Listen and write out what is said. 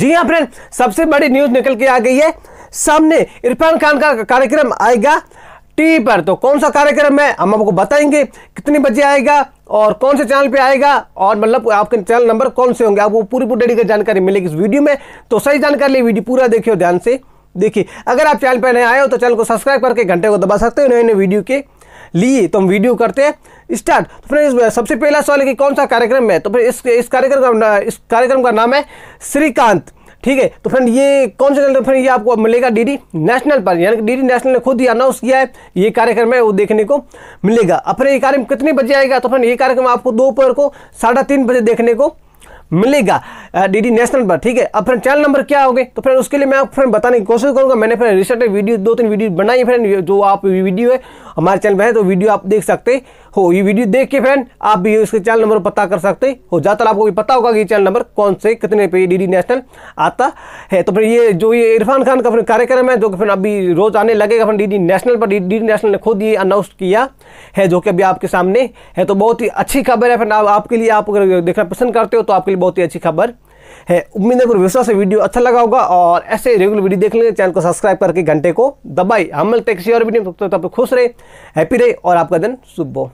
जी हाँ फ्रेंड सबसे बड़ी न्यूज निकल के आ गई है सामने इरफान खान का कार्यक्रम आएगा टीवी पर तो कौन सा कार्यक्रम है हम आपको बताएंगे कितने बजे आएगा और कौन से चैनल पे आएगा और मतलब आपके चैनल नंबर कौन से होंगे आपको पूरी पूरी डेडिकेट जानकारी मिलेगी इस वीडियो में तो सही जानकारी वीडियो पूरा देखियो ध्यान से देखिए अगर आप चैनल पर नए आए हो तो चैनल को सब्सक्राइब करके घंटे को दबा सकते हो नए नए वीडियो के लिए तो हम वीडियो करते हैं स्टार्ट तो फ्रेंड्स सबसे पहला सवाल है कि कौन सा कार्यक्रम है तो फिर इस इस कार्यक्रम का इस कार्यक्रम का नाम है श्रीकांत ठीक है तो फ्रेंड ये कौन सा चैनल फ्रेंड ये आपको मिलेगा डीडी नेशनल पर यानी डीडी नेशनल ने खुद ही अनाउंस किया है ये कार्यक्रम है वो देखने को मिलेगा फिर ये कार्यक्रम कितने बजे आएगा तो फ्रेंड ये कार्यक्रम आपको दोपहर को साढ़े तीन बजे देखने को मिलेगा डीडी नेशनल पर ठीक है अब फ्रेंड चैनल नंबर क्या हो गए तो फ्रेंड उसके लिए मैं आपको फ्रेंड बताने की कोशिश करूंगा मैंने फ्रेंड रिसेंट वीडियो दो तीन वीडियो बनाई फ्रेंड जो आप वीडियो है हमारे चैनल में है तो वीडियो आप देख सकते हो ये वीडियो देख के फैन आप भी इसके चैनल नंबर पता कर सकते हो ज़्यादातर आपको भी पता होगा कि चैनल नंबर कौन से कितने पे डी नेशनल आता है तो फिर ये जो ये इरफान खान का फिर कार्यक्रम है जो कि फिर अभी रोज़ आने लगेगा फिर डी नेशनल पर डी नेशनल ने खुद ये अनाउंस किया है जो कि अभी आपके सामने है तो बहुत ही अच्छी खबर है फिर आपके लिए आप अगर देखना पसंद करते हो तो आपके लिए बहुत ही अच्छी खबर है उम्मीद है विश्वास से वीडियो अच्छा लगा होगा और ऐसे रेगुलर वीडियो देख लेंगे चैनल को सब्सक्राइब करके घंटे को दबाई हम मिलते किसी और वीडियो में तब तक खुश रहे हैप्पी रहे और आपका दिन शुभ हो